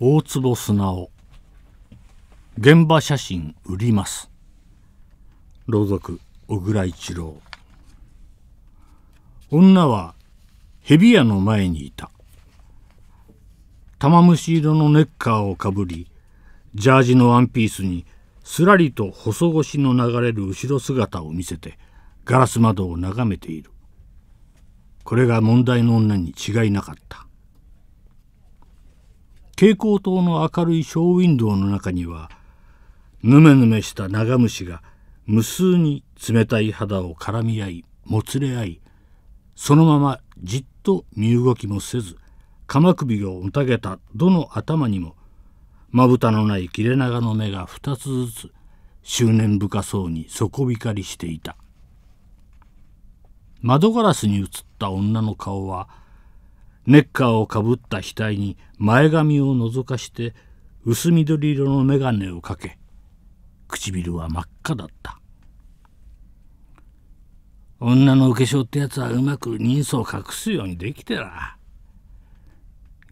大坪砂夫現場写真売ります朗読小倉一郎女は蛇屋の前にいた玉虫色のネッカーをかぶりジャージのワンピースにすらりと細腰の流れる後ろ姿を見せてガラス窓を眺めているこれが問題の女に違いなかった蛍光灯の明るいショーウィンドウの中にはぬめぬめした長虫が無数に冷たい肌を絡み合いもつれ合いそのままじっと身動きもせず鎌首をうたげたどの頭にもまぶたのない切れ長の目が2つずつ執念深そうに底光りしていた窓ガラスに映った女の顔はネッカーをかぶった額に前髪を覗かして薄緑色の眼鏡をかけ唇は真っ赤だった女のお化粧ってやつはうまく人相隠すようにできてら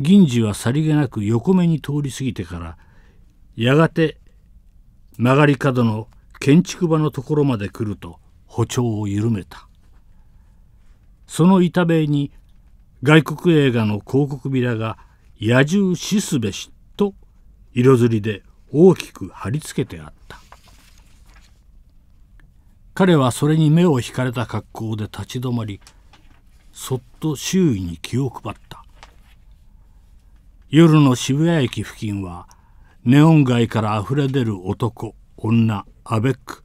銀次はさりげなく横目に通り過ぎてからやがて曲がり角の建築場のところまで来ると歩調を緩めたその板塀に外国映画の広告ビラが「野獣しすべし」と色づりで大きく貼り付けてあった彼はそれに目を引かれた格好で立ち止まりそっと周囲に気を配った夜の渋谷駅付近はネオン街からあふれ出る男女アベック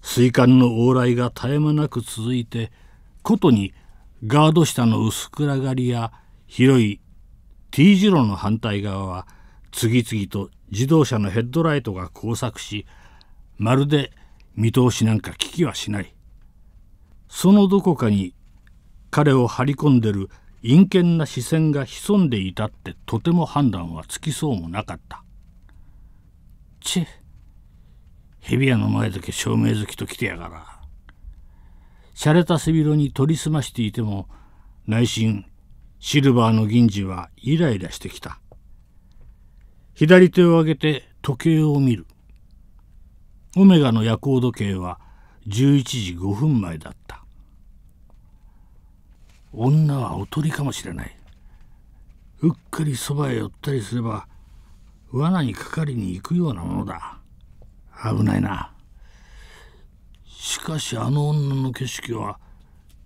水管の往来が絶え間なく続いてことにガード下の薄暗がりや広い T 字路の反対側は次々と自動車のヘッドライトが交錯しまるで見通しなんか聞きはしないそのどこかに彼を張り込んでる陰険な視線が潜んでいたってとても判断はつきそうもなかったちェ蛇屋の前だけ照明好きと来てやがら洒落た背広に取りすましていても内心シルバーの銀次はイライラしてきた左手を上げて時計を見るオメガの夜行時計は11時5分前だった女はおとりかもしれないうっかりそばへ寄ったりすれば罠にかかりに行くようなものだ危ないなしかしあの女の景色は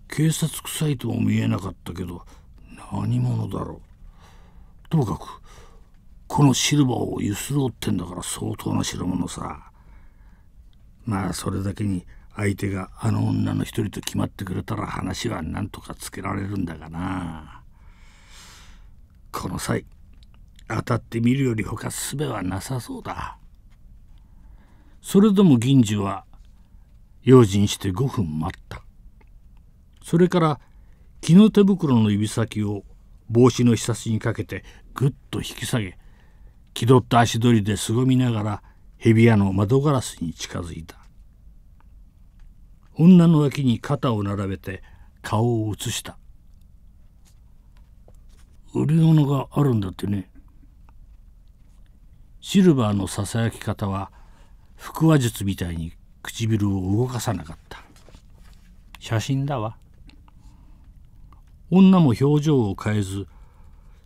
警察臭いとも見えなかったけど何者だろうともかくこのシルバーをゆすろうってんだから相当な代物さまあそれだけに相手があの女の一人と決まってくれたら話は何とかつけられるんだがなこの際当たってみるよりほかすべはなさそうだそれでも銀次は用心して5分待ったそれから絹手袋の指先を帽子のひさしにかけてぐっと引き下げ気取った足取りですごみながら蛇屋の窓ガラスに近づいた女の脇に肩を並べて顔を映した売り物があるんだってねシルバーのささやき方は腹話術みたいに唇を動かさなかった写真だわ女も表情を変えず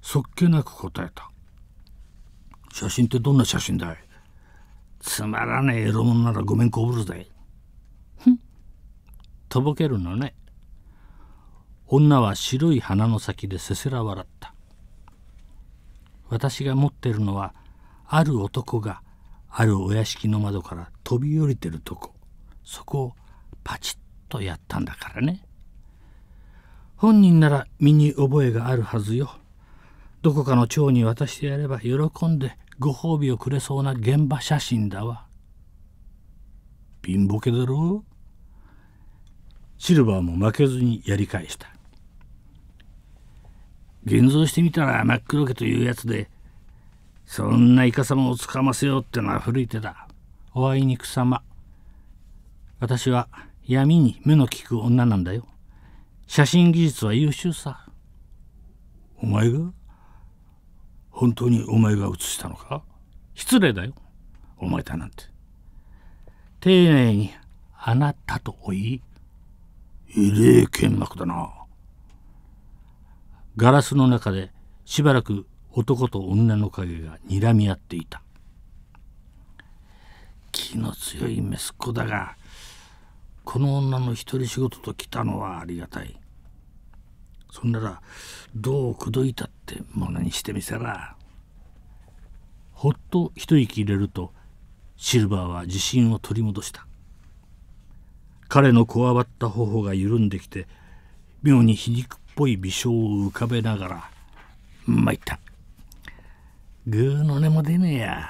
そっけなく答えた写真ってどんな写真だいつまらねえエロもんならごめんこぶるぜふんとぼけるのね女は白い鼻の先でせせら笑った私が持ってるのはある男があるお屋敷の窓から飛び降りてるとこそこをパチッとやったんだからね本人なら身に覚えがあるはずよどこかの町に渡してやれば喜んでご褒美をくれそうな現場写真だわ貧乏けだろシルバーも負けずにやり返した現像してみたら真っ黒けというやつでそんなイカ様をつかませようってのは古い手だおあいにくさま私は闇に目の利く女なんだよ写真技術は優秀さお前が本当にお前が写したのか失礼だよお前だなんて丁寧に「あなた」とおい異例剣幕だなガラスの中でしばらく男と女の影が睨み合っていた気の強いメスっ子だがこの女の一人仕事と来たのはありがたいそんならどう口説いたってものにしてみせらほっと一息入れるとシルバーは自信を取り戻した彼のこわばった頬が緩んできて妙に皮肉っぽい微笑を浮かべながら「参ったぐーの音も出ねえや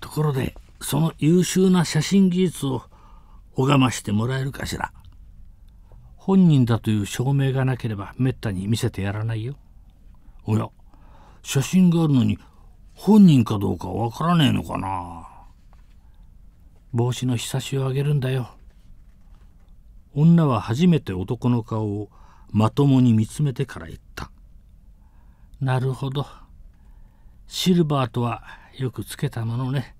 ところでその優秀な写真技術を拝ましてもらえるかしら本人だという証明がなければめったに見せてやらないよおや写真があるのに本人かどうかわからねえのかな帽子のひさしをあげるんだよ女は初めて男の顔をまともに見つめてから言ったなるほどシルバーとはよくつけたものね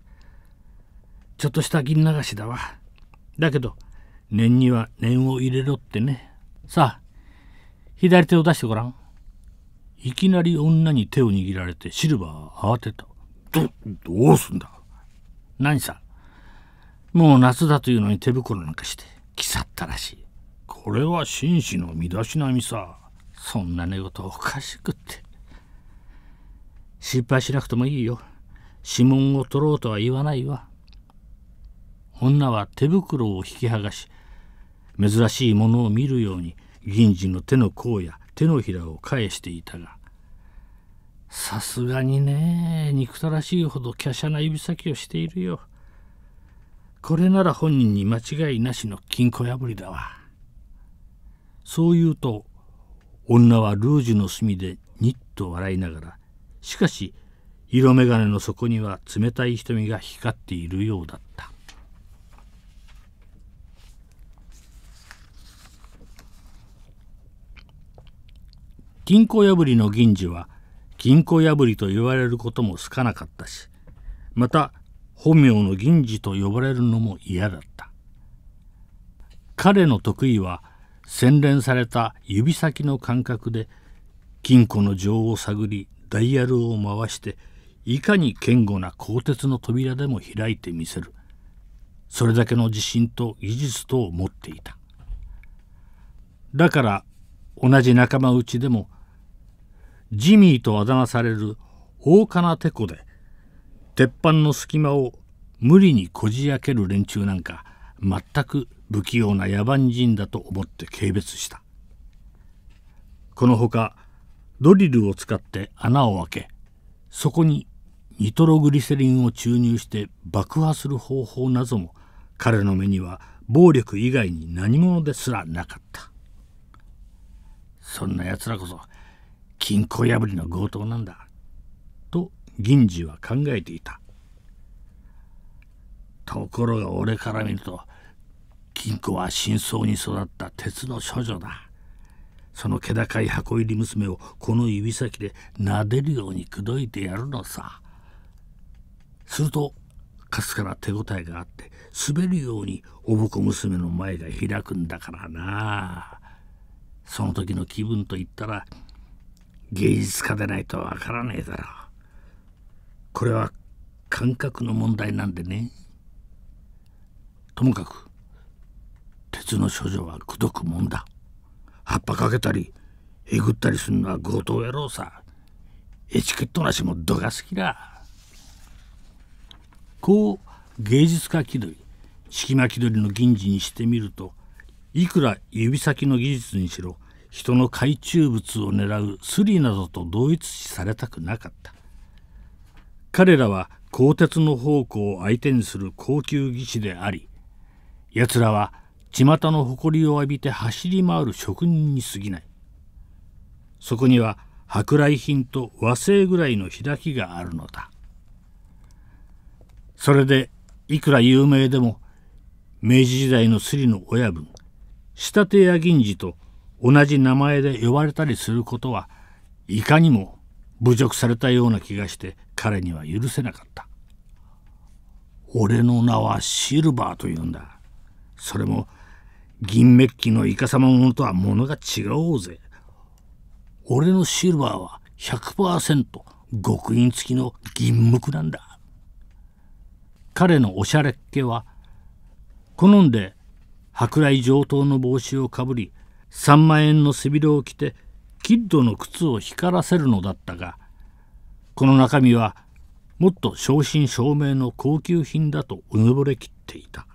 ちょっとした銀流しだわだけど念には念を入れろってねさあ左手を出してごらんいきなり女に手を握られてシルバーは慌てたどどうすんだ何さもう夏だというのに手袋なんかして着ったらしいこれは紳士の身だしなみさそんな寝言おかしくって心配しなくてもいいよ。指紋を取ろうとは言わないわ。女は手袋を引き剥がし、珍しいものを見るように銀次の手の甲や手のひらを返していたが、さすがにね、憎たらしいほど華奢な指先をしているよ。これなら本人に間違いなしの金庫破りだわ。そう言うと、女はルージュの隅でニッと笑いながら、しかし色眼鏡の底には冷たい瞳が光っているようだった金庫破りの銀次は金庫破りと言われることも好かなかったしまた本名の銀次と呼ばれるのも嫌だった彼の得意は洗練された指先の感覚で金庫の情を探りダイヤルを回していかに堅固な鋼鉄の扉でも開いてみせるそれだけの自信と技術とを持っていただから同じ仲間内でもジミーとあだ名される大金テコで鉄板の隙間を無理にこじ開ける連中なんか全く不器用な野蛮人だと思って軽蔑したこのほかドリルを使って穴を開けそこにニトログリセリンを注入して爆破する方法なども彼の目には暴力以外に何者ですらなかったそんなやつらこそ金庫破りの強盗なんだと銀次は考えていたところが俺から見ると金庫は真相に育った鉄の処女だその気高い箱入り娘をこの指先で撫でるように口説いてやるのさするとかすかな手応えがあって滑るようにおぼこ娘の前が開くんだからなその時の気分といったら芸術家でないとわからねえだろこれは感覚の問題なんでねともかく鉄の処女は口説くもんだ葉っぱかけたりえぐったりするのは強盗野郎さエチケットなしも度が好きだこう芸術家気取り式間気取りの銀次にしてみるといくら指先の技術にしろ人の海中物を狙うスリなどと同一視されたくなかった彼らは鋼鉄の宝庫を相手にする高級技師でありやつらは巷の誇りを浴びて走り回る職人に過ぎないそこには舶来品と和製ぐらいの開きがあるのだそれでいくら有名でも明治時代のスリの親分仕立屋銀次と同じ名前で呼ばれたりすることはいかにも侮辱されたような気がして彼には許せなかった俺の名はシルバーというんだそれも銀メッキのイカサマものとは物が違おうぜ俺のシルバーは100%極印付きの銀無垢なんだ彼のおしゃれっ気は好んで舶来上等の帽子をかぶり3万円の背広を着てキッドの靴を光らせるのだったがこの中身はもっと正真正銘の高級品だとうぬぼれきっていた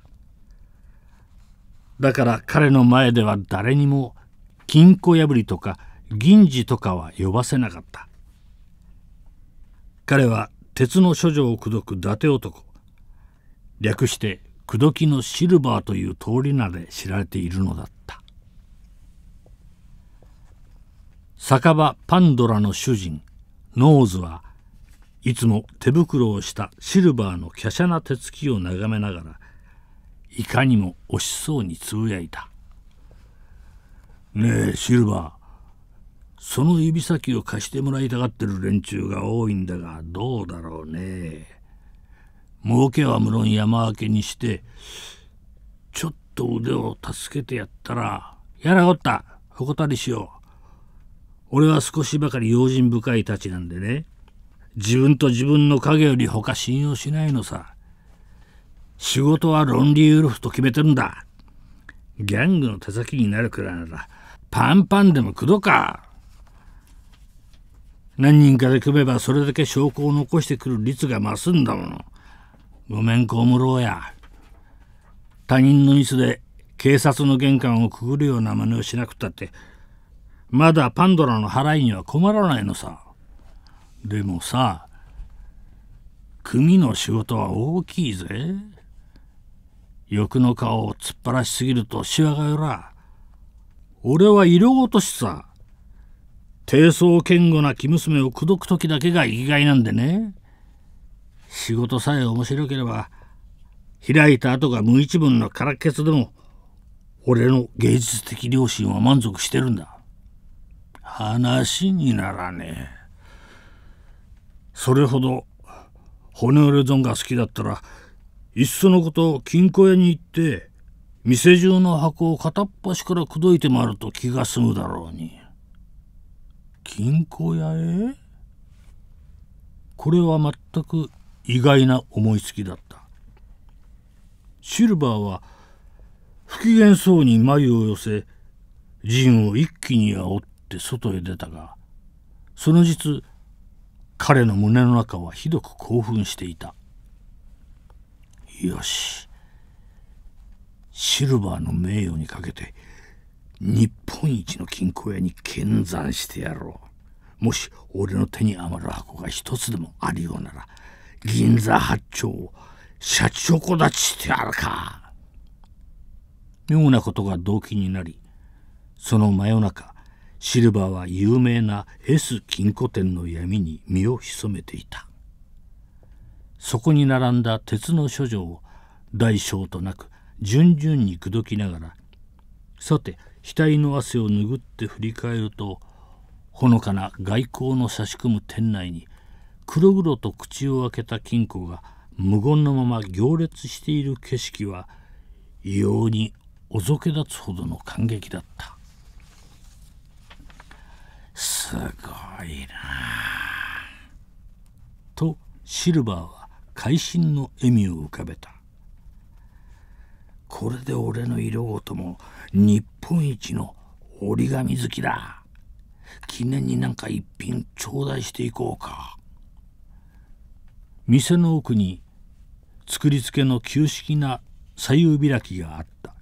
だから彼の前では誰にも金庫破りとか銀次とかは呼ばせなかった彼は鉄の処女を口説く伊達男略して口説きのシルバーという通り名で知られているのだった酒場パンドラの主人ノーズはいつも手袋をしたシルバーの華奢な手つきを眺めながらいかにも惜しそうにつぶやいた「ねえシルバーその指先を貸してもらいたがってる連中が多いんだがどうだろうね儲けは無論山分けにしてちょっと腕を助けてやったらやらおったたりしよう俺は少しばかり用心深いたちなんでね自分と自分の影より他信用しないのさ仕事はロンリーウルフと決めてるんだギャングの手先になるくらいならパンパンでもくどか何人かで組めばそれだけ証拠を残してくる率が増すんだものごめん小室や他人のミスで警察の玄関をくぐるような真似をしなくたってまだパンドラの払いには困らないのさでもさ組の仕事は大きいぜ。欲の顔を突っ張らしすぎるとしわがよら俺は色落としさ低層堅固な生娘を口説く時だけが生きがいなんでね仕事さえ面白ければ開いた後が無一文の空っ血でも俺の芸術的良心は満足してるんだ話にならねえそれほど骨折れ損が好きだったらいっそのこと金庫屋に行って店中の箱を片っ端から口説いて回ると気が済むだろうに金庫屋へこれは全く意外な思いつきだったシルバーは不機嫌そうに眉を寄せジンを一気に煽って外へ出たがその実彼の胸の中はひどく興奮していたよしシルバーの名誉にかけて日本一の金庫屋に見山してやろうもし俺の手に余る箱が一つでもあるようなら銀座八丁を社長子立ちしてやるか妙なことが動機になりその真夜中シルバーは有名な S 金庫店の闇に身を潜めていたそこに並んだ鉄の書状を大小となく順々に口説きながらさて額の汗を拭って振り返るとほのかな外交の差し込む店内に黒々と口を開けた金庫が無言のまま行列している景色は異様におぞけ立つほどの感激だったすごいなとシルバーは会心の笑みを浮かべたこれで俺の色ごとも日本一の折り紙好きだ記念になんか一品頂戴していこうか店の奥に作り付けの旧式な左右開きがあった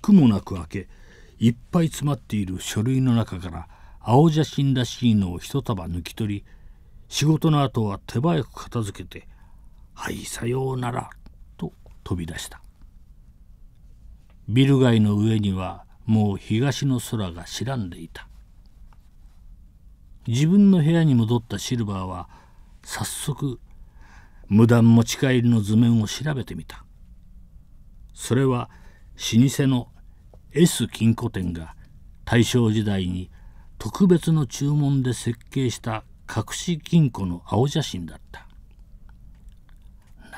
苦もなく開けいっぱい詰まっている書類の中から青写真らしいのを一束抜き取り仕事の後は手早く片付けて「はいさようなら」と飛び出したビル街の上にはもう東の空が白んでいた自分の部屋に戻ったシルバーは早速無断持ち帰りの図面を調べてみたそれは老舗の S 金庫店が大正時代に特別の注文で設計した隠し金庫の青写真だった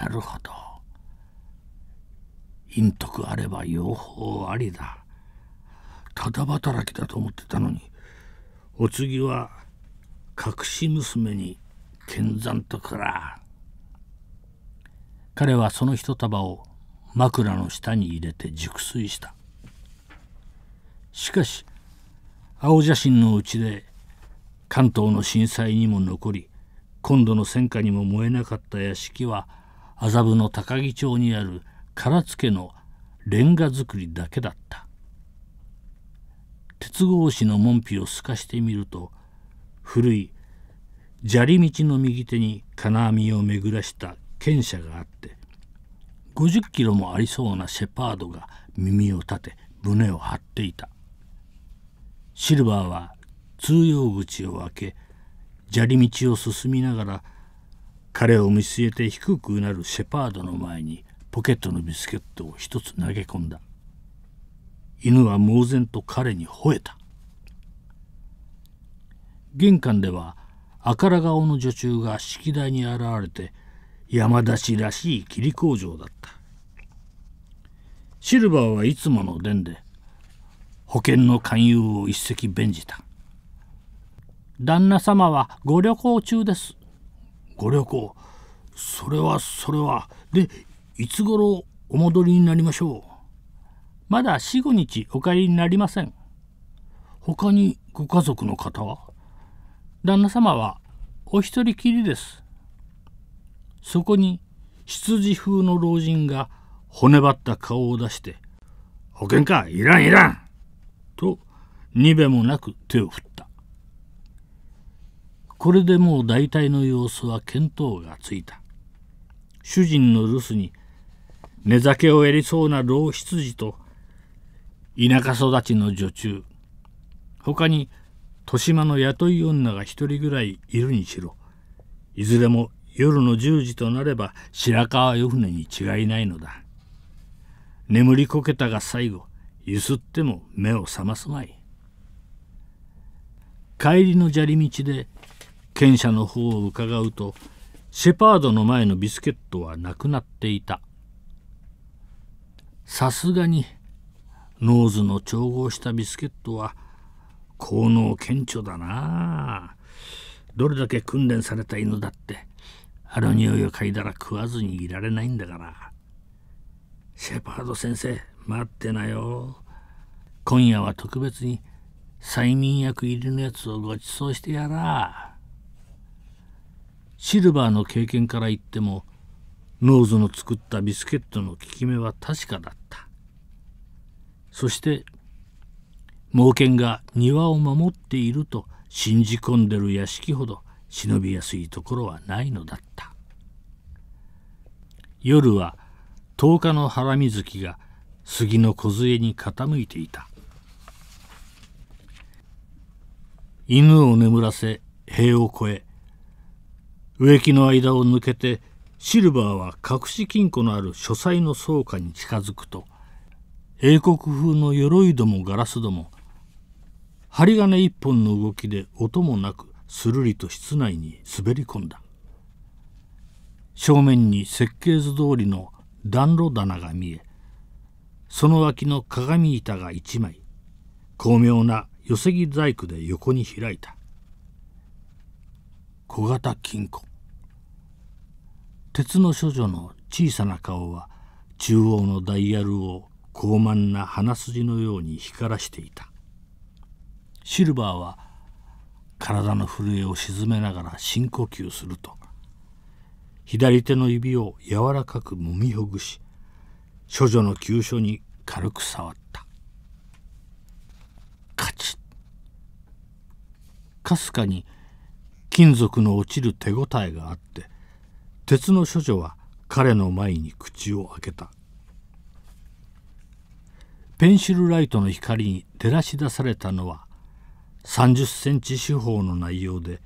なるほど陰徳あれば養蜂ありだただ働きだと思ってたのにお次は隠し娘に剣山とから彼はその一束を枕の下に入れて熟睡したしかし青写真のうちで関東の震災にも残り今度の戦火にも燃えなかった屋敷は麻布の高木町にある唐津家のレンガ造りだけだった鉄格子の門扉を透かしてみると古い砂利道の右手に金網を巡らした犬舎があって50キロもありそうなシェパードが耳を立て胸を張っていたシルバーは通用口を開け砂利道を進みながら彼を見据えて低くうなるシェパードの前にポケットのビスケットを一つ投げ込んだ犬は猛然と彼に吠えた玄関では赤ら顔の女中が式台に現れて山出しらしい霧工場だったシルバーはいつもの伝で保険の勧誘を一石便じた旦那様はご旅行中ですご旅行それはそれはでいつ頃お戻りになりましょうまだ45日お帰りになりません他にご家族の方は旦那様はお一人きりですそこに羊風の老人が骨張った顔を出して「保険かいらんいらん!」とにべもなく手を振っこれでもう大体の様子は見当がついた主人の留守に寝酒をやりそうな老羊と田舎育ちの女中他に豊島の雇い女が一人ぐらいいるにしろいずれも夜の十時となれば白川夜船に違いないのだ眠りこけたが最後ゆすっても目を覚ますまい帰りの砂利道で犬舎の方を伺うとシェパードの前のビスケットはなくなっていたさすがにノーズの調合したビスケットは効能顕著だなどれだけ訓練された犬だってあの匂いを嗅いだら食わずにいられないんだからシェパード先生待ってなよ今夜は特別に催眠薬入りのやつをごちそうしてやらシルバーの経験から言ってもノーズの作ったビスケットの効き目は確かだったそして猛犬が庭を守っていると信じ込んでる屋敷ほど忍びやすいところはないのだった夜は10日のハラミズキが杉の梢に傾いていた犬を眠らせ塀を越え植木の間を抜けてシルバーは隠し金庫のある書斎の倉庫に近づくと英国風の鎧どもガラスども針金一本の動きで音もなくするりと室内に滑り込んだ正面に設計図通りの暖炉棚が見えその脇の鏡板が一枚巧妙な寄せ木細工で横に開いた小型金庫鉄の処女の小さな顔は中央のダイヤルを高慢な鼻筋のように光らしていたシルバーは体の震えを沈めながら深呼吸すると左手の指を柔らかくもみほぐし処女の急所に軽く触ったカチッかすかに金属の落ちる手応えがあって鉄の処女は彼の前に口を開けたペンシルライトの光に照らし出されたのは30センチ四方の内容で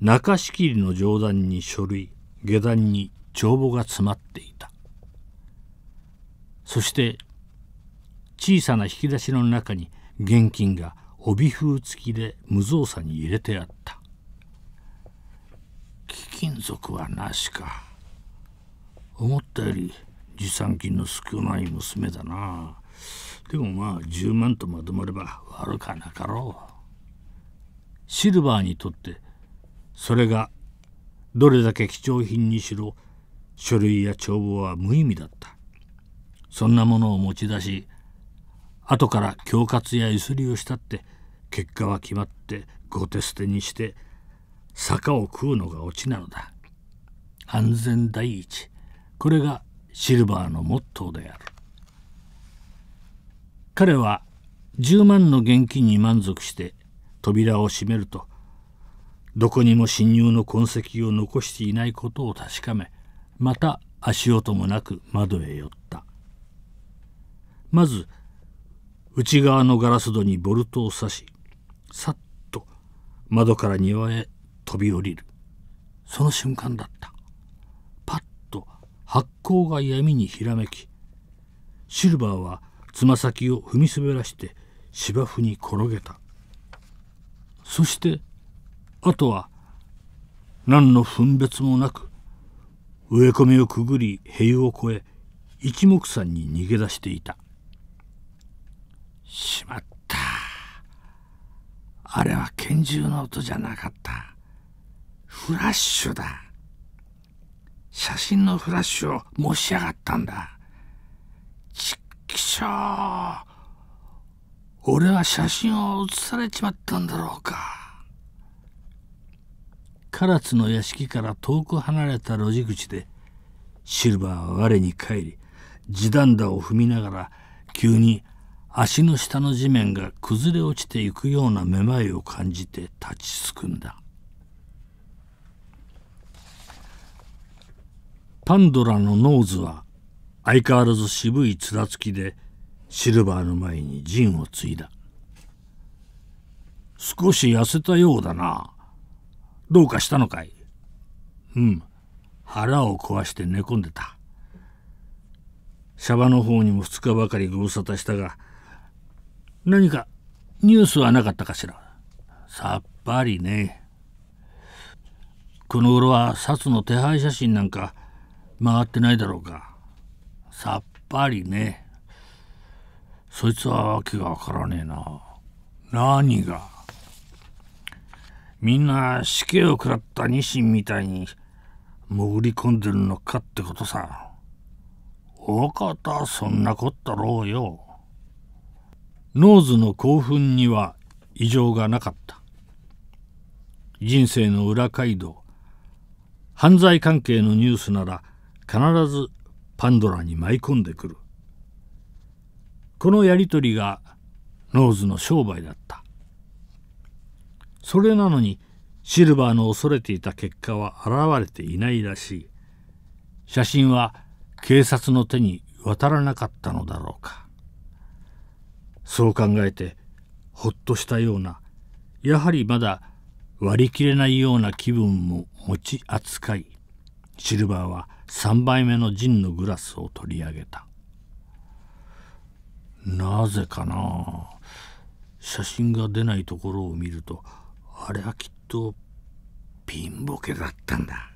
中仕切りの上段に書類下段に帳簿が詰まっていたそして小さな引き出しの中に現金が帯封付きで無造作に入れてあった金属はなしか思ったより持参金の少ない娘だなでもまあ10万とまとまれば悪かなかろうシルバーにとってそれがどれだけ貴重品にしろ書類や帳簿は無意味だったそんなものを持ち出し後から恐喝やゆすりをしたって結果は決まってご手捨てにして坂を食うのがオチなのだ安全第一これがシルバーのモットーである彼は10万の現金に満足して扉を閉めるとどこにも侵入の痕跡を残していないことを確かめまた足音もなく窓へ寄ったまず内側のガラス戸にボルトを刺しさっと窓から庭へ飛び降りるその瞬間だったパッと発光が闇にひらめきシルバーはつま先を踏み滑らして芝生に転げたそしてあとは何の分別もなく植え込みをくぐり塀を越え一目散に逃げ出していたしまったあれは拳銃の音じゃなかったフラッシュだ写真のフラッシュを申し上がったんだちっくしょう。俺は写真を写されちまったんだろうか唐津の屋敷から遠く離れた路地口でシルバーは我に返り地団だを踏みながら急に足の下の地面が崩れ落ちていくようなめまいを感じて立ちすくんだパンドラのノーズは相変わらず渋いつらつきでシルバーの前に陣を継いだ少し痩せたようだなどうかしたのかいうん腹を壊して寝込んでたシャバの方にも2日ばかりご無沙汰したが何かニュースはなかったかしらさっぱりねこの頃は札の手配写真なんか回ってないだろうかさっぱりねそいつは訳がわからねえな何がみんな死刑を食らったニシンみたいに潜り込んでるのかってことさお方そんなこったろうよノーズの興奮には異常がなかった人生の裏街道犯罪関係のニュースなら必ずパンドラに舞い込んでくるこのやり取りがノーズの商売だったそれなのにシルバーの恐れていた結果は現れていないらしい写真は警察の手に渡らなかったのだろうかそう考えてほっとしたようなやはりまだ割り切れないような気分も持ち扱いシルバーは3杯目のジンのグラスを取り上げたなぜかな写真が出ないところを見るとあれはきっとピンボケだったんだ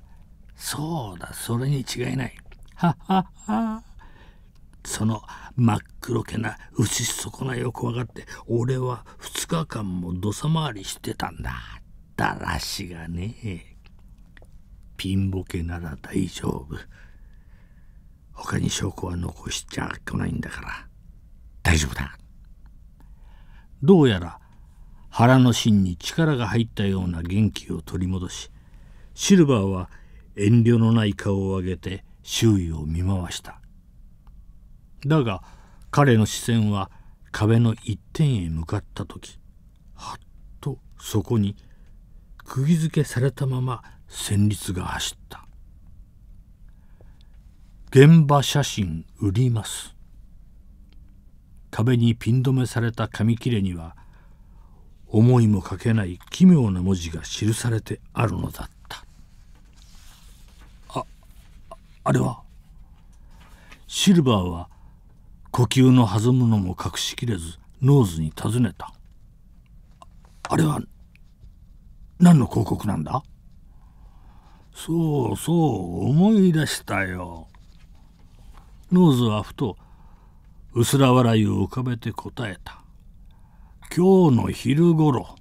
そうだそれに違いないはははその真っ黒けな牛底なよく分かって俺は2日間も土佐回りしてたんだだらしがねえピンボケなら大丈夫他に証拠は残しちゃこないんだから大丈夫だどうやら腹の芯に力が入ったような元気を取り戻しシルバーは遠慮のない顔を上げて周囲を見回しただが彼の視線は壁の一点へ向かった時はっとそこに釘付けされたまま旋律が走った現場写真売ります壁にピン止めされた紙切れには思いもかけない奇妙な文字が記されてあるのだったああれはシルバーは呼吸の弾むのも隠しきれずノーズに尋ねたあれは何の広告なんだそうそう思い出したよ。ノーズはふと薄ら笑いを浮かべて答えた。今日の昼ごろ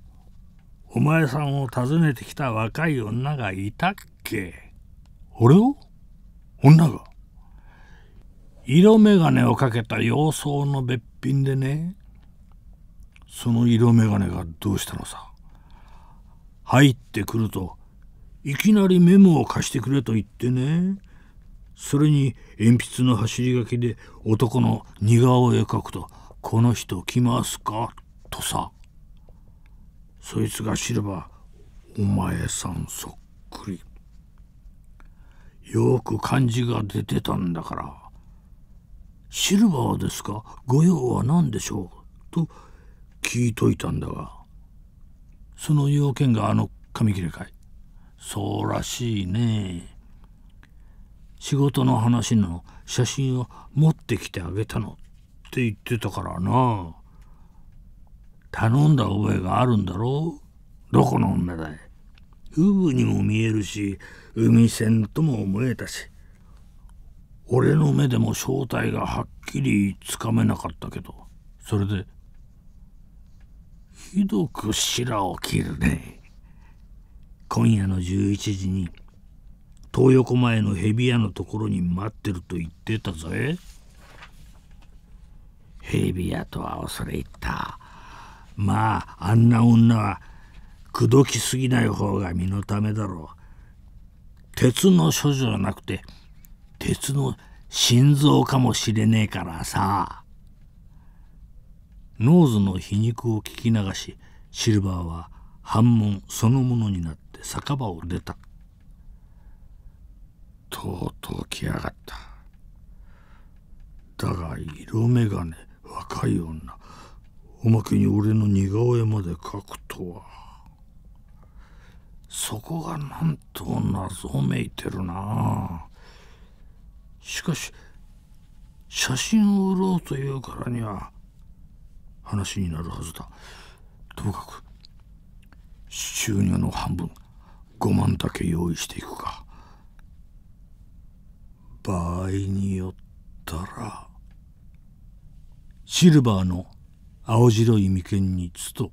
お前さんを訪ねてきた若い女がいたっけ俺を女が色眼鏡をかけた様相のべっぴんでねその色眼鏡がどうしたのさ入ってくるといきなりメモを貸してくれと言ってねそれに鉛筆の走り書きで男の似顔絵描くと「この人来ますか?」とさそいつが知ればお前さんそっくりよく漢字が出てたんだから「シルバーですか御用は何でしょう?」と聞いといたんだがその要件があの紙切れかいそうらしいね仕事の話の写真を持ってきてあげたのって言ってたからな頼んだ覚えがあるんだろうどこの女だいウブにも見えるし海線とも思えたし俺の目でも正体がはっきりつかめなかったけどそれでひどくしらを切るね。今夜の11時に東横前のヘビ屋のところに待ってると言ってたぜヘビ屋とは恐れ入ったまああんな女は口説きすぎない方が身のためだろう鉄の処女じゃなくて鉄の心臓かもしれねえからさノーズの皮肉を聞き流しシルバーは反問そのものになったって酒場を出たとうとう来やがっただが色眼鏡若い女おまけに俺の似顔絵まで描くとはそこがなんと謎めいてるなしかし写真を売ろうというからには話になるはずだともかく収入の半分五万だけ用意していくか場合によったらシルバーの青白い眉間につと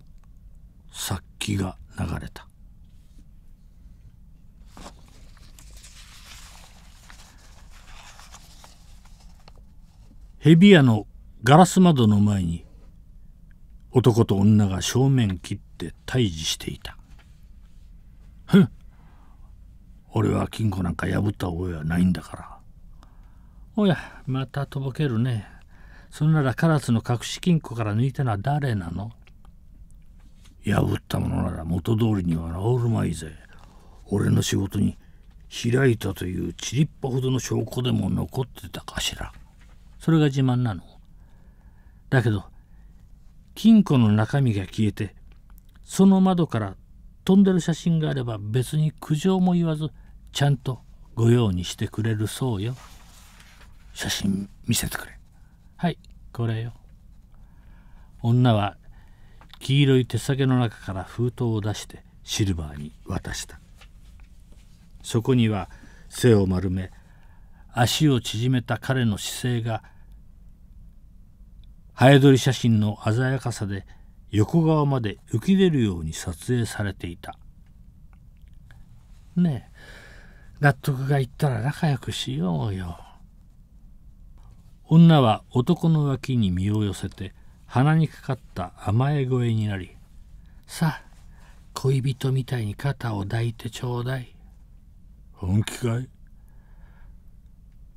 殺気が流れた蛇屋のガラス窓の前に男と女が正面切って退治していた俺は金庫なんか破った覚えはないんだからおやまたとぼけるねそんなら唐津の隠し金庫から抜いたのは誰なの破ったものなら元通りには治るまいぜ俺の仕事に開いたというちりっぱほどの証拠でも残ってたかしらそれが自慢なのだけど金庫の中身が消えてその窓から飛んでる写真があれば別に苦情も言わずちゃんと御用にしてくれるそうよ写真見せてくれはいこれよ女は黄色い手提げの中から封筒を出してシルバーに渡したそこには背を丸め足を縮めた彼の姿勢が早撮り写真の鮮やかさで横側まで浮き出るように撮影されていたねえ納得がいったら仲良くしようよ女は男の脇に身を寄せて鼻にかかった甘え声になり「さあ恋人みたいに肩を抱いてちょうだい」「本気かい?」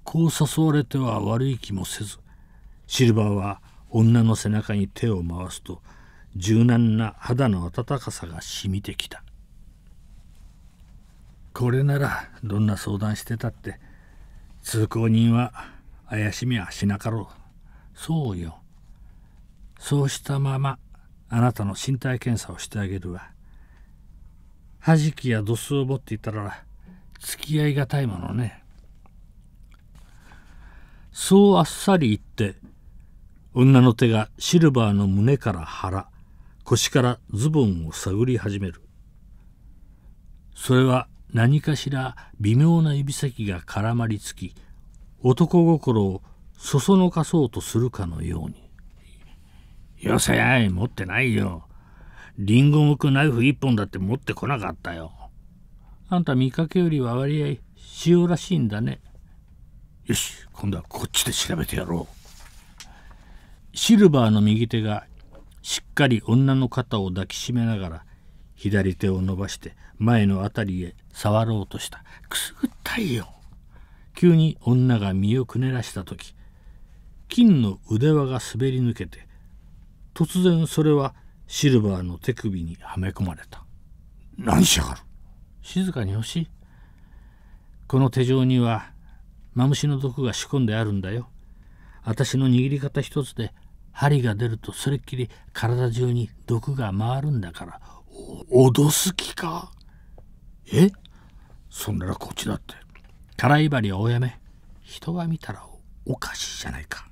こう誘われては悪い気もせずシルバーは女の背中に手を回すと「柔軟な肌の温かさが染みてきたこれならどんな相談してたって通行人は怪しみはしなかろうそうよそうしたままあなたの身体検査をしてあげるわはじきや度数を持っていたら付き合いがたいものねそうあっさり言って女の手がシルバーの胸から腹腰からズボンを探り始めるそれは何かしら微妙な指先が絡まりつき男心をそそのかそうとするかのように「よせやい持ってないよリンゴむくナイフ一本だって持ってこなかったよあんた見かけよりは割合塩らしいんだねよし今度はこっちで調べてやろう」シルバーの右手がしっかり女の肩を抱きしめながら左手を伸ばして前の辺りへ触ろうとしたくすぐったいよ急に女が身をくねらした時金の腕輪が滑り抜けて突然それはシルバーの手首にはめ込まれた何しやがる静かに欲しいこの手錠にはマムシの毒が仕込んであるんだよ私の握り方一つで針が出るとそれっきり体中に毒が回るんだから脅す気かえそんならこっちだって辛い針はおやめ人が見たらおかしいじゃないか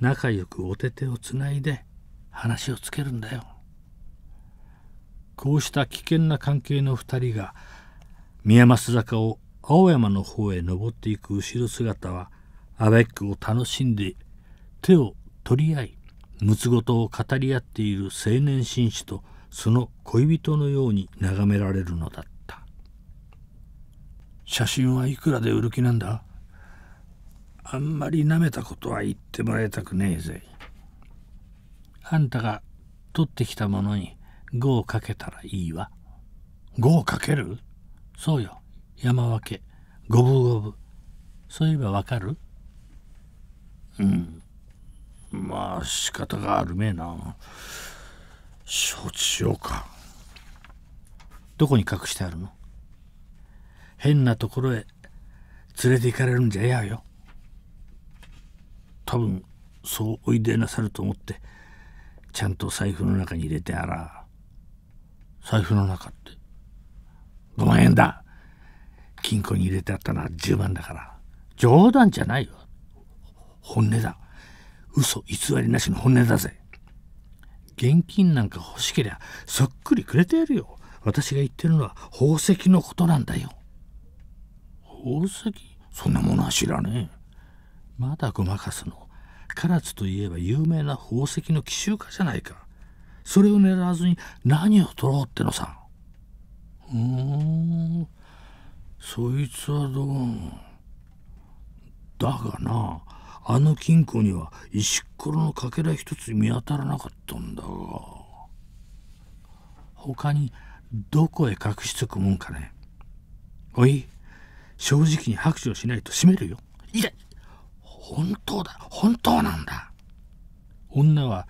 仲良くお手手をつないで話をつけるんだよこうした危険な関係の2人が宮益坂を青山の方へ登っていく後ろ姿はアベックを楽しんで手を取り合いむつごとを語り合っている青年紳士とその恋人のように眺められるのだった写真はいくらで売る気なんだあんまりなめたことは言ってもらいたくねえぜあんたが取ってきたものに5をかけたらいいわ5をかけるそうよ山分け五分五分そういえばわかるうんまあ仕方があるめえな承知しようかどこに隠してあるの変なところへ連れて行かれるんじゃやよ多分そうおいでなさると思ってちゃんと財布の中に入れてあら財布の中って5万円だ金庫に入れてあったのは10万だから冗談じゃないよ本音だ嘘偽りなしの本音だぜ現金なんか欲しけりゃそっくりくれてやるよ私が言ってるのは宝石のことなんだよ宝石そんなものは知らねえまだごまかすの唐津といえば有名な宝石の奇襲家じゃないかそれを狙わずに何を取ろうってのさうーんそいつはどうだがなあの金庫には石ころのかけら一つ見当たらなかったんだが他にどこへ隠しとくもんかねおい正直に白をしないと閉めるよ痛い本当だ本当なんだ女は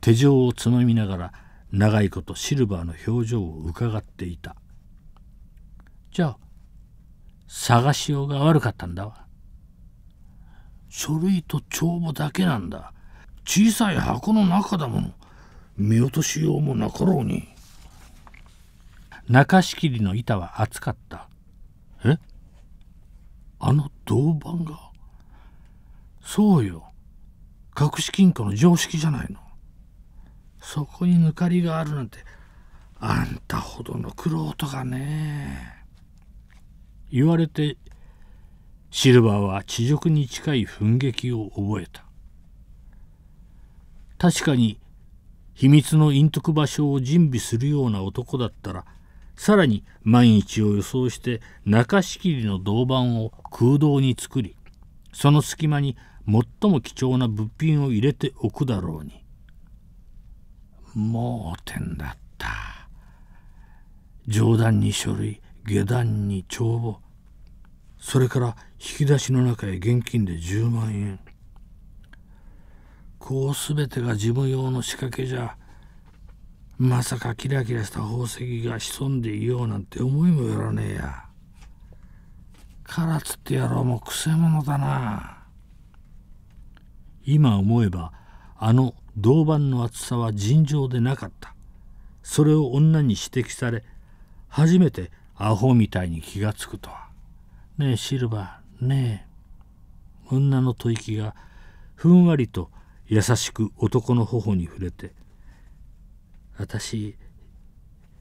手錠をつまみながら長いことシルバーの表情をうかがっていたじゃあ探しようが悪かったんだわ書類と帳簿だけなんだ小さい箱の中だもの見落としようもなかろうに中仕切りの板は厚かったえあの銅板がそうよ隠し金庫の常識じゃないのそこに抜かりがあるなんてあんたほどの玄人かね言われてシルバーは地軸に近い噴撃を覚えた確かに秘密の隠匿場所を準備するような男だったらさらに万一を予想して中仕切りの銅板を空洞に作りその隙間に最も貴重な物品を入れておくだろうに盲点だった上段に書類下段に帳簿それから引き出しの中へ現金で10万円こう全てが事務用の仕掛けじゃまさかキラキラした宝石が潜んでいようなんて思いもよらねえや唐津って野郎もくせ者だな今思えばあの銅板の厚さは尋常でなかったそれを女に指摘され初めてアホみたいに気が付くとはねえシルバーねえ女の吐息がふんわりと優しく男の頬に触れて「私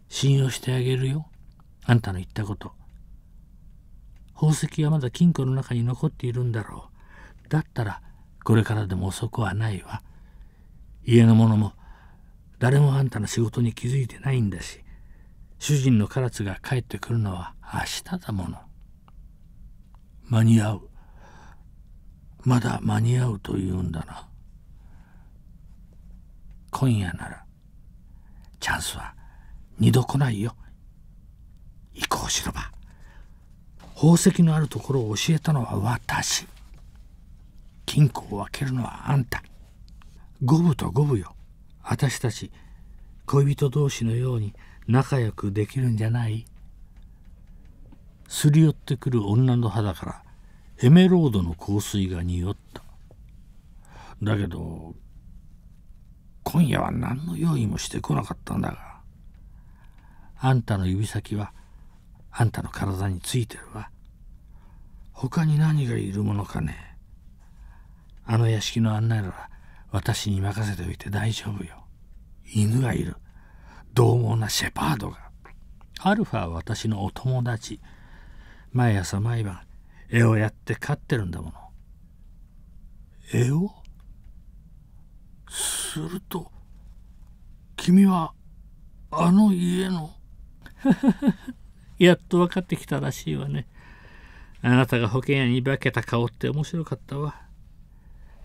信用してあげるよあんたの言ったこと宝石はまだ金庫の中に残っているんだろうだったらこれからでも遅くはないわ家の者も誰もあんたの仕事に気づいてないんだし主人の唐津が帰ってくるのは明日だもの」。間に合うまだ間に合うというんだな今夜ならチャンスは二度来ないよこうしろば宝石のあるところを教えたのは私金庫を開けるのはあんた五分と五分よ私たち恋人同士のように仲良くできるんじゃないすり寄ってくる女の肌からエメロードの香水が匂っただけど今夜は何の用意もしてこなかったんだがあんたの指先はあんたの体についてるわ他に何がいるものかねあの屋敷の案内なら私に任せておいて大丈夫よ犬がいる獰猛なシェパードがアルファは私のお友達毎朝毎晩絵をやって飼ってるんだもの絵をすると君はあの家の やっと分かってきたらしいわねあなたが保険屋に化けた顔って面白かったわ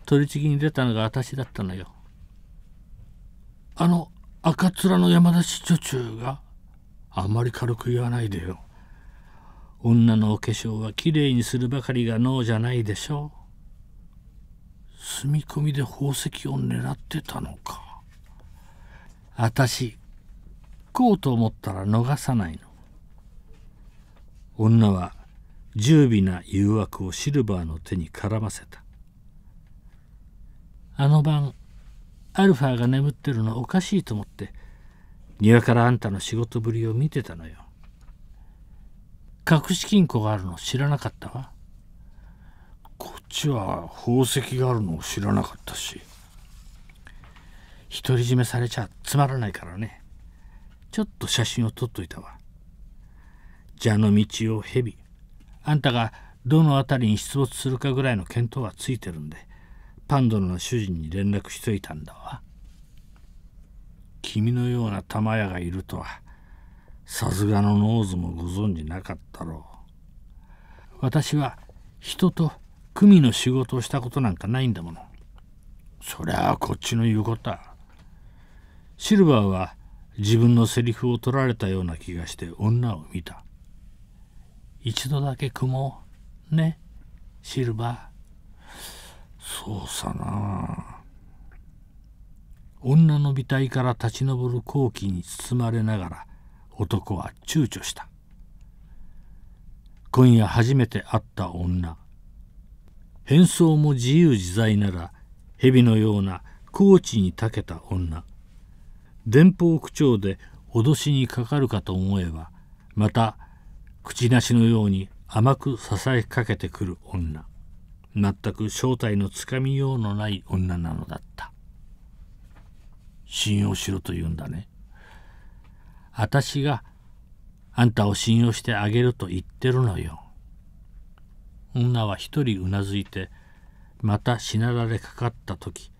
取り次ぎに出たのが私だったのよあの赤面の山田支所中があんまり軽く言わないでよ女のお化粧はきれいにするばかりが脳じゃないでしょう住み込みで宝石を狙ってたのかあたしこうと思ったら逃さないの女は十尾な誘惑をシルバーの手に絡ませたあの晩アルファが眠ってるのおかしいと思って庭からあんたの仕事ぶりを見てたのよ隠し金庫があるの知らなかったわこっちは宝石があるのを知らなかったし独り占めされちゃつまらないからねちょっと写真を撮っといたわ蛇の道を蛇あんたがどの辺りに出没するかぐらいの見当はついてるんでパンドの主人に連絡しといたんだわ君のような玉屋がいるとはさすがのノーズもご存じなかったろう私は人と組の仕事をしたことなんかないんだものそりゃあこっちの言うことだシルバーは自分のセリフを取られたような気がして女を見た一度だけ雲うねシルバーそうさな女の美体から立ち上る好機に包まれながら男は躊躇した今夜初めて会った女変装も自由自在なら蛇のような高知に長けた女電報口調で脅しにかかるかと思えばまた口なしのように甘く支えかけてくる女全く正体のつかみようのない女なのだった信用しろと言うんだね私があんたを信用してあげると言ってるのよ。女は一人うなずいてまたしなられかかった時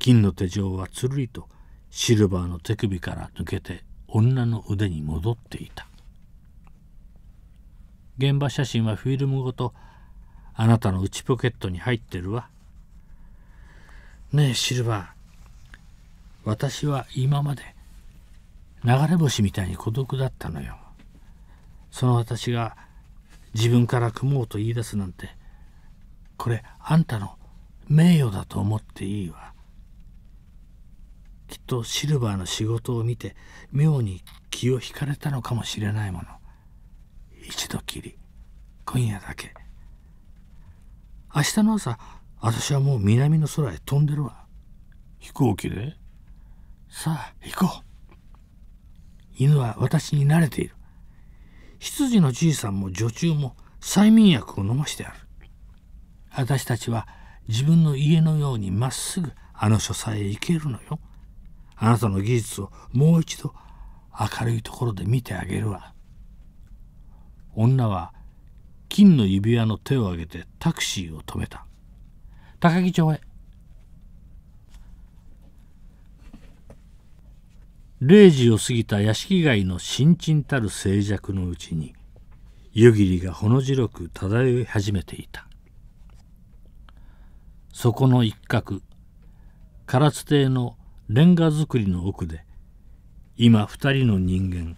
金の手錠はつるりとシルバーの手首から抜けて女の腕に戻っていた現場写真はフィルムごとあなたの内ポケットに入ってるわねえシルバー私は今まで流れ星みたいに孤独だったのよその私が自分から組もうと言い出すなんてこれあんたの名誉だと思っていいわきっとシルバーの仕事を見て妙に気を引かれたのかもしれないもの一度きり今夜だけ明日の朝私はもう南の空へ飛んでるわ飛行機でさあ行こう犬は私に慣れている羊のじいさんも女中も催眠薬を飲ましてある私たちは自分の家のようにまっすぐあの書斎へ行けるのよあなたの技術をもう一度明るいところで見てあげるわ女は金の指輪の手を挙げてタクシーを止めた高木町へ零時を過ぎた屋敷街の新陳たる静寂のうちに湯切がほの白く漂い始めていたそこの一角唐津邸のレンガ造りの奥で今二人の人間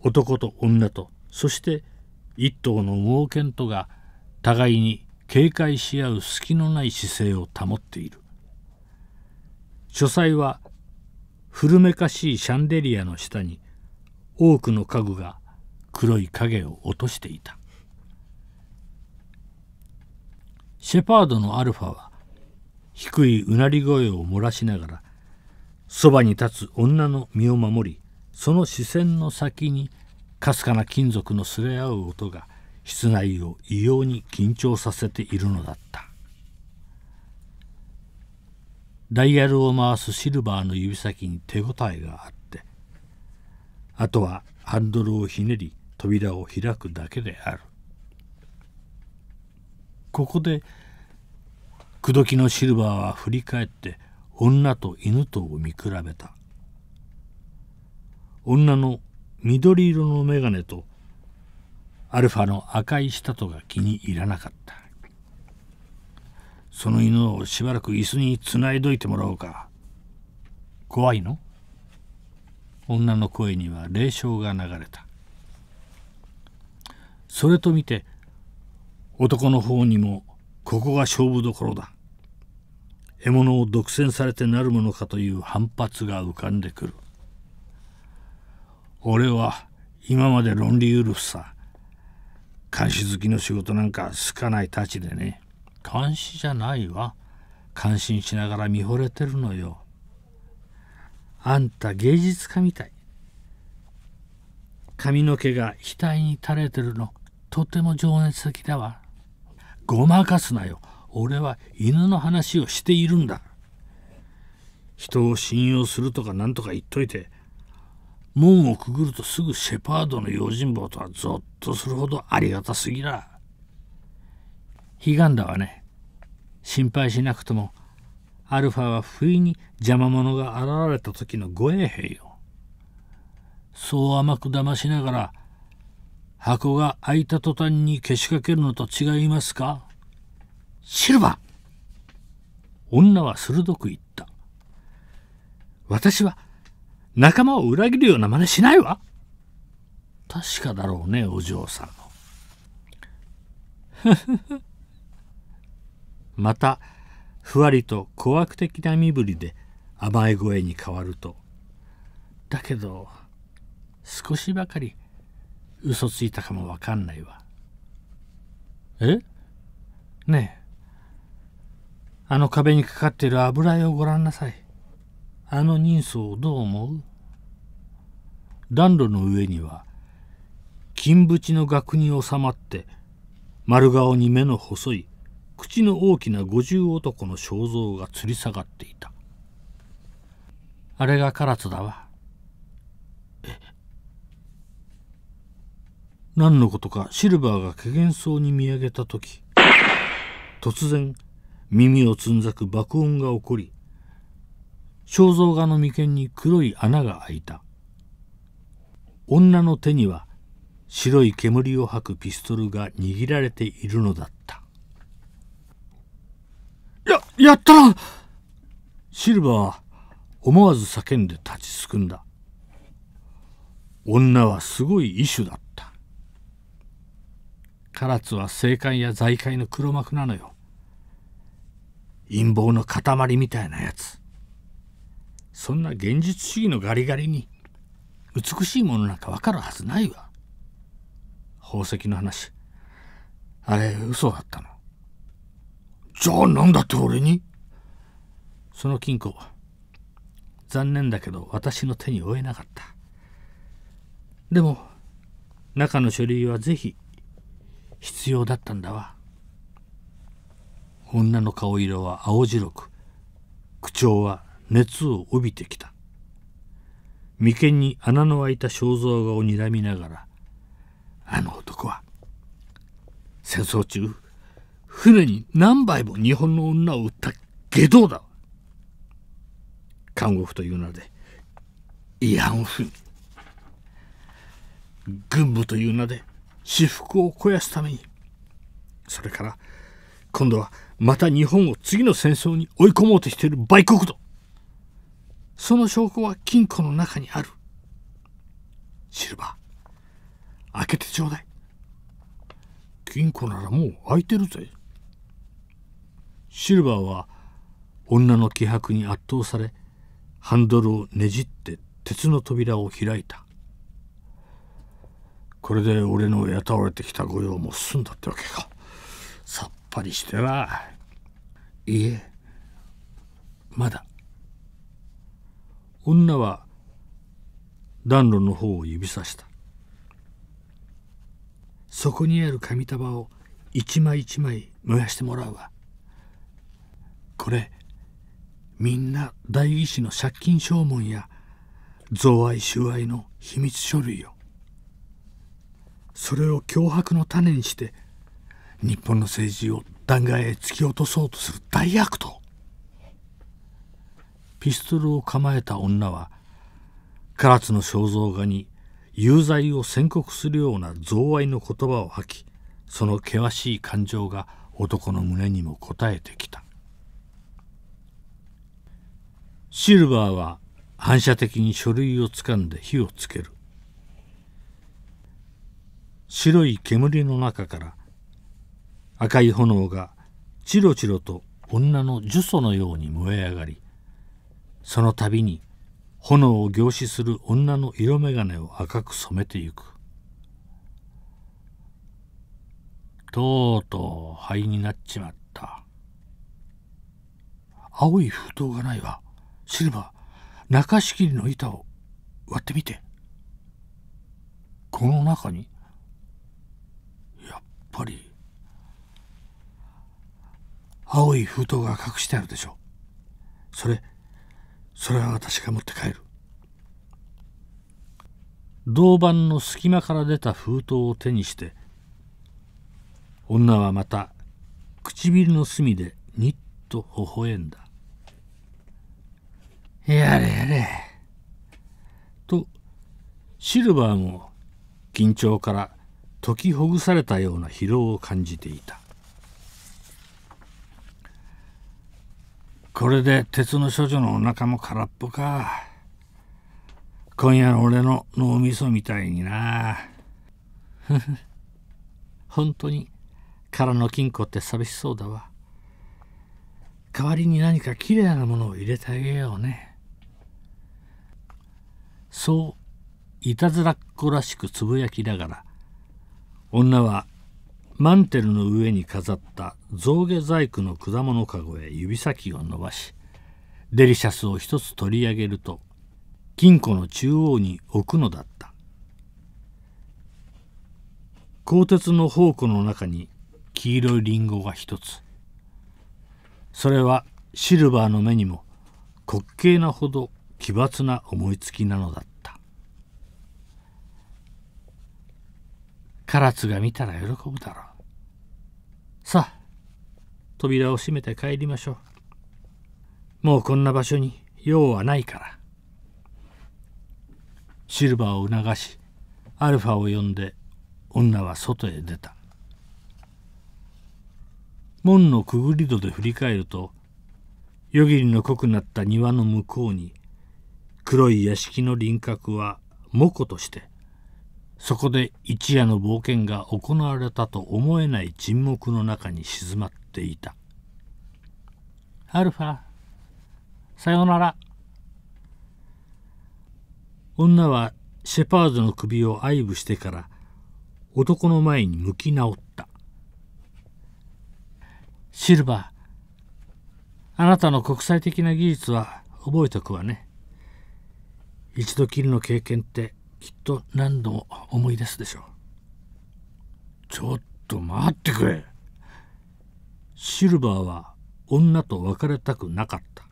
男と女とそして一頭の猛犬とが互いに警戒し合う隙のない姿勢を保っている書斎は古めかしいシャンデリアの下に多くの家具が黒い影を落としていたシェパードのアルファは低いうなり声を漏らしながらそばに立つ女の身を守りその視線の先にかすかな金属のすれ合う音が室内を異様に緊張させているのだったダイヤルを回すシルバーの指先に手応えがあってあとはハンドルをひねり扉を開くだけであるここで口説きのシルバーは振り返って女と犬とを見比べた女の緑色の眼鏡とアルファの赤い舌とが気に入らなかったその犬をしばらく椅子につないどいてもらおうか怖いの女の声には霊障が流れたそれと見て男の方にもここが勝負どころだ獲物を独占されてなるものかという反発が浮かんでくる俺は今まで論理ウルフさ監視好きの仕事なんか好かないたちでね監視じゃないわ感心しながら見惚れてるのよあんた芸術家みたい髪の毛が額に垂れてるのとても情熱的だわごまかすなよ俺は犬の話をしているんだ人を信用するとか何とか言っといて門をくぐるとすぐシェパードの用心棒とはぞっとするほどありがたすぎだ。悲願だわね心配しなくともアルファは不意に邪魔者が現れた時の護衛兵よそう甘く騙しながら箱が開いた途端にけしかけるのと違いますかシルバー女は鋭く言った私は仲間を裏切るような真似しないわ確かだろうねお嬢さん Ha h またふわりと小悪的な身振りで甘い声に変わるとだけど少しばかり嘘ついたかもわかんないわえねえあの壁にかかっている油絵をごらんなさいあの人相をどう思う暖炉の上には金縁の額に収まって丸顔に目の細い口の大きな五十男の肖像が吊り下がっていたあれが唐津だわえ何のことかシルバーがけげんそうに見上げた時突然耳をつんざく爆音が起こり肖像画の眉間に黒い穴が開いた女の手には白い煙を吐くピストルが握られているのだっや、やったなシルバーは思わず叫んで立ちすくんだ。女はすごい異種だった。唐津は政界や財界の黒幕なのよ。陰謀の塊みたいなやつ。そんな現実主義のガリガリに美しいものなんかわかるはずないわ。宝石の話。あれ嘘だったの。じゃあなんだって俺にその金庫残念だけど私の手に負えなかったでも中の書類はぜひ必要だったんだわ女の顔色は青白く口調は熱を帯びてきた眉間に穴の開いた肖像画を睨みながら「あの男は戦争中船に何杯も日本の女を売った下道だ監獄という名で慰安婦軍部という名で私腹を肥やすためにそれから今度はまた日本を次の戦争に追い込もうとしている売国奴その証拠は金庫の中にあるシルバー開けてちょうだい金庫ならもう開いてるぜシルバーは女の気迫に圧倒されハンドルをねじって鉄の扉を開いたこれで俺の雇われてきた御用も済んだってわけかさっぱりしてないいえまだ女は暖炉の方を指さしたそこにある紙束を一枚一枚燃やしてもらうわこれみんな代議士の借金証文や贈賄収賄の秘密書類よそれを脅迫の種にして日本の政治を弾劾へ突き落とそうとする大悪党ピストルを構えた女は唐津の肖像画に有罪を宣告するような贈賄の言葉を吐きその険しい感情が男の胸にも応えてきたシルバーは反射的に書類をつかんで火をつける白い煙の中から赤い炎がチロチロと女の呪詛のように燃え上がりその度に炎を凝視する女の色眼鏡を赤く染めてゆくとうとう灰になっちまった青い封筒がないわシルバー中仕切りの板を割ってみてこの中にやっぱり青い封筒が隠してあるでしょうそれそれは私が持って帰る銅板の隙間から出た封筒を手にして女はまた唇の隅でニッと微笑んだやれやれ。と、シルバーも緊張から解きほぐされたような疲労を感じていた。これで鉄の処女のお腹も空っぽか。今夜の俺の脳みそみたいにな。本当に空の金庫って寂しそうだわ。代わりに何か綺麗なものを入れてあげようね。そういたずらっ子らしくつぶやきながら女はマンテルの上に飾った象牙細工の果物かごへ指先を伸ばしデリシャスを一つ取り上げると金庫の中央に置くのだった鋼鉄の宝庫の中に黄色いリンゴが一つそれはシルバーの目にも滑稽なほど奇抜な思いつきなのだった唐津が見たら喜ぶだろうさあ扉を閉めて帰りましょうもうこんな場所に用はないからシルバーを促しアルファを呼んで女は外へ出た門のくぐり戸で振り返ると夜霧の濃くなった庭の向こうに黒い屋敷の輪郭は矛としてそこで一夜の冒険が行われたと思えない沈黙の中に静まっていた「アルファさようなら」女はシェパードの首を愛撫してから男の前に向き直った「シルバーあなたの国際的な技術は覚えとくわね」一度きりの経験ってきっと何度も思い出すでしょうちょっと待ってくれシルバーは女と別れたくなかった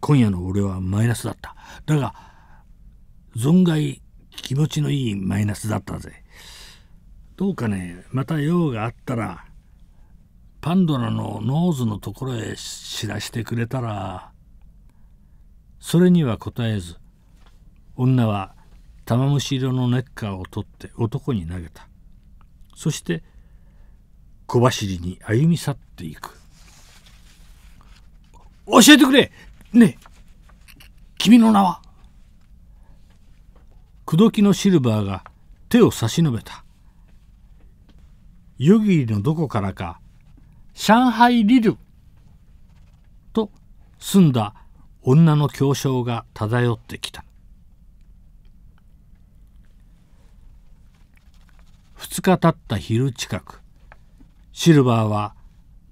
今夜の俺はマイナスだっただが存外気持ちのいいマイナスだったぜどうかねまた用があったらパンドラのノーズのところへ知らしてくれたら。それには答えず女は玉虫色のネッカーを取って男に投げたそして小走りに歩み去っていく教えてくれねえ君の名は口説きのシルバーが手を差し伸べた夜霧のどこからか「上海リル」と澄んだ女の狂笑が漂ってきた2日経った昼近くシルバーは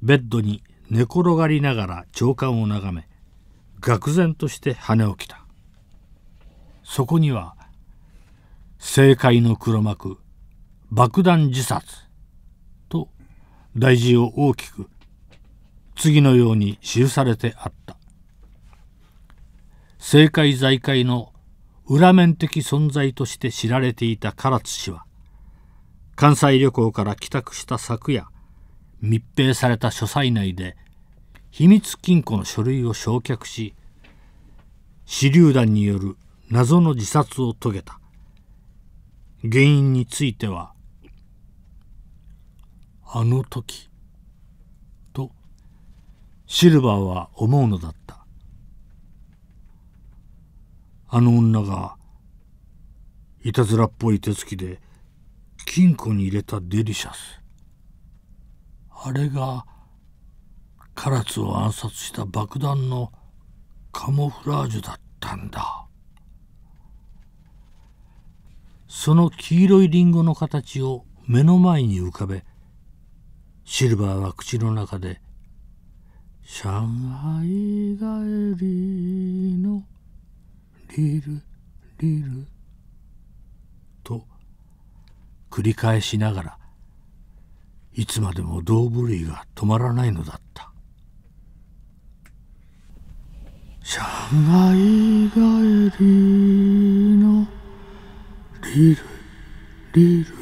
ベッドに寝転がりながら長官を眺め愕然として跳ね起きたそこには政界の黒幕爆弾自殺と大事を大きく次のように記されてあった政界財界の裏面的存在として知られていた唐津氏は関西旅行から帰宅した昨夜密閉された書斎内で秘密金庫の書類を焼却し手榴弾による謎の自殺を遂げた原因については「あの時」とシルバーは思うのだったあの女がいたずらっぽい手つきで金庫に入れたデリシャスあれが唐津を暗殺した爆弾のカモフラージュだったんだその黄色いリンゴの形を目の前に浮かべシルバーは口の中で「上海帰りの」リルリルと繰り返しながらいつまでも動物類が止まらないのだったシ上ガ帰りのリールリル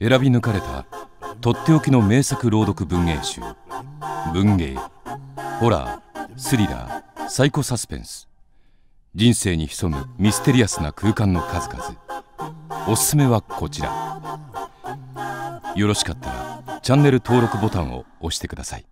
選び抜かれたとっておきの名作朗読文芸集文芸ホラースリラーサイコサスペンス人生に潜むミステリアスな空間の数々おすすめはこちらよろしかったらチャンネル登録ボタンを押してください